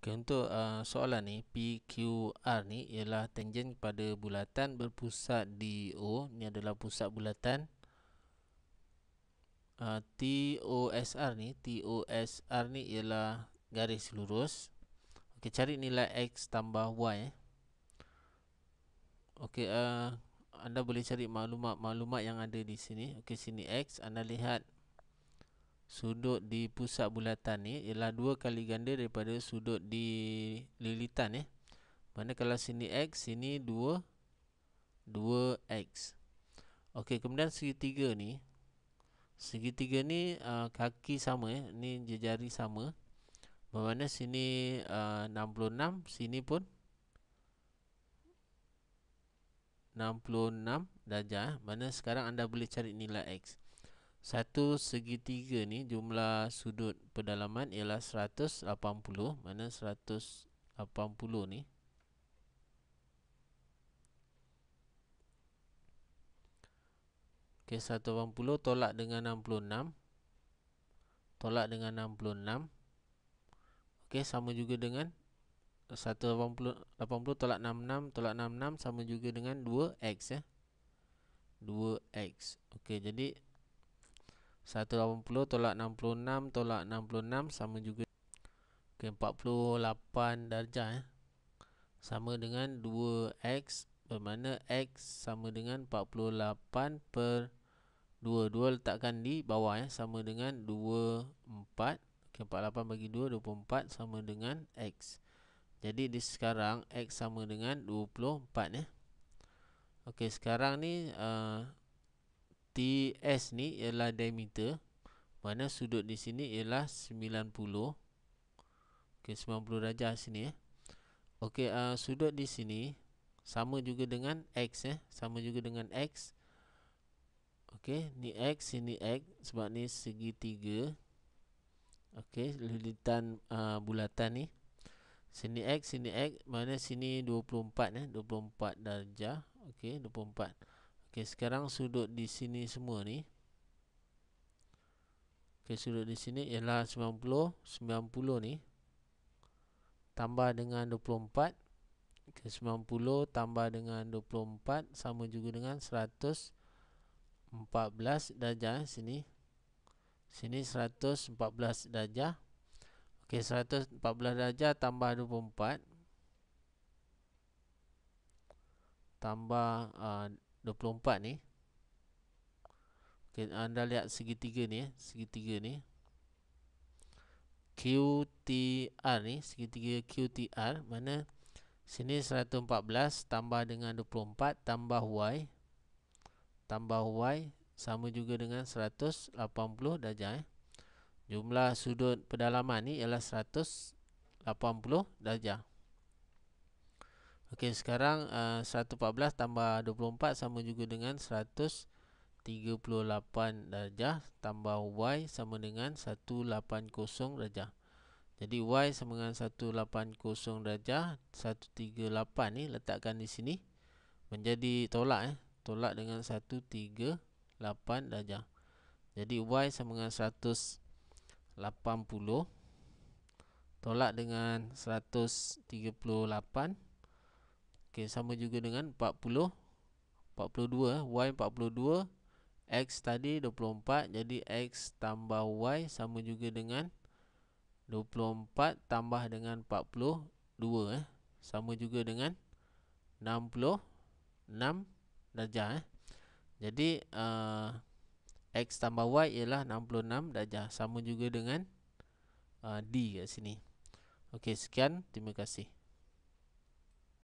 Okay, untuk uh, soalan ni, PQR ni ialah tangen kepada bulatan berpusat di O. Ni adalah pusat bulatan. Uh, TOSR ni, TOSR ni ialah garis lurus. Okay cari nilai X tambah Y. Eh. Okey, uh, anda boleh cari maklumat-maklumat yang ada di sini. Okey, sini X. Anda lihat sudut di pusat bulatan ni ialah dua kali ganda daripada sudut di lilitan ya. Mana kalau sini x, sini 2 2x. Okey, kemudian segitiga ni segitiga ni uh, kaki sama ya. Ni jejari sama. Bermakna sini uh, 66, sini pun 66 darjah. Eh. Mana sekarang anda boleh cari nilai x satu segitiga ni jumlah sudut pedalaman ialah 180 mana 180 ni ok 180 tolak dengan 66 tolak dengan 66 ok sama juga dengan 180, 80 tolak 66 tolak 66 sama juga dengan 2x ya 2x ok jadi 180 tolak 66 tolak 66 sama juga okay, 48 darjah eh. sama dengan 2x bermakna x sama dengan 48 per 2 2 letakkan di bawah eh. sama dengan 24 okay, 48 bagi 2 24 sama dengan x jadi di sekarang x sama dengan 24 eh. ok sekarang ni uh, TS ni ialah diameter mana sudut di sini ialah 90 ok 90 darjah sini eh. ok uh, sudut di sini sama juga dengan X eh. sama juga dengan X ok ni X sini X sebab ni segi 3 ok lulitan uh, bulatan ni sini X sini X mana sini 24 eh. 24 darjah ok 24 ok Okey, sekarang sudut di sini semua ni. Okey, sudut di sini ialah 90, 90 ni tambah dengan 24 ke 90 tambah dengan 24 sama juga dengan 114 darjah eh, sini sini 114 darjah ok 114 darjah tambah 24 tambah ah, 24 ni okay, anda lihat segitiga ni segitiga ni QTR ni segitiga QTR mana sini 114 tambah dengan 24 tambah Y tambah Y sama juga dengan 180 darjah eh. jumlah sudut pedalaman ni ialah 180 darjah Okey sekarang uh, eh, 114 tambah 24 sama juga dengan 138 darjah Tambah Y sama dengan 180 darjah Jadi Y sama dengan 180 darjah 138 ni letakkan di sini Menjadi tolak eh Tolak dengan 138 darjah Jadi Y sama dengan 180 Tolak dengan 138 Okey, sama juga dengan 40 42 y 42 x tadi 24 jadi x tambah y sama juga dengan 24 tambah dengan 42 eh sama juga dengan 66 darjah eh. Jadi uh, x tambah y ialah 66 darjah sama juga dengan uh, d kat sini. Okey, sekian. Terima kasih.